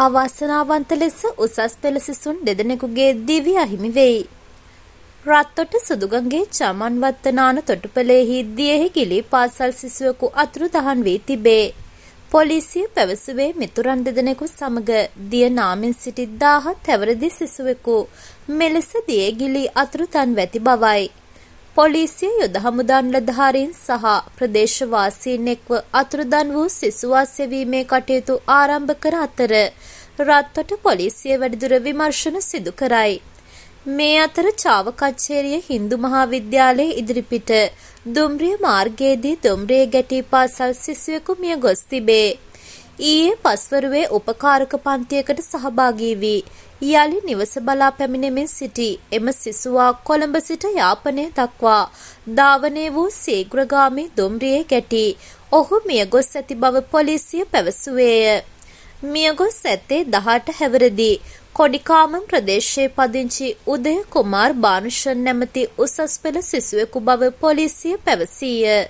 අවාසනාවන්ත ලෙස උසස් පෙළ සිසුන් දෙදෙනෙකුගේ දිවි අහිමි වෙයි. රත්තොට සුදුගඟේ චමන්වත්තනාන තොටුපළෙහි දියෙහි ගිලී පාසල් සිසුවෙකු අතුරු දහන් වී තිබේ. පොලිසිය පැවසුවේ මිතුරන් දෙදෙනෙකු සමග දිය නාමින් සිටි 17 හැවරදි සිසුවෙකු මෙලෙස දියේ ගිලී අතුරුතන් වැති බවයි. පොලිසිය යුද හමුදාන්ලධාරීන් සහ ප්‍රදේශවාසීන් එක්ව අතුරුදන් වූ සිසුවා සෙවීමේ කටයුතු ආරම්භ කර අතර රත්වට පොලිසිය වැඩිදුර විමර්ශන සිදු කරයි. මේ අතර චාවකච්චේරිය හින්දු මහා විද්‍යාලයේ ඉදිරිපිට දුම්රිය මාර්ගයේදී දුම්රිය ගැටී පාසල් සිසුවෙකු මිය ගොස් තිබේ. ඊයේ පස්වරුවේ උපකාරක පන්තියකට සහභාගී වී යලි නිවස බලා පැමිණෙමින් සිටි එම සිසුවා කොළඹ සිට යාපනය දක්වා ධාවනය වූ සීග්‍රගාමී දුම්රියේ ගැටි ඔහු මියගොස් ඇති බව පොලිසිය පැවසුවේය. මියගොස් ඇත්තේ 18 හැවිරිදී කොඩිකාමම් ප්‍රදේශයේ පදිංචි උදය කුමාර් බානුෂන් නැමැති උසස් පෙළ සිසුවෙකු බව පොලිසිය පැවසීය.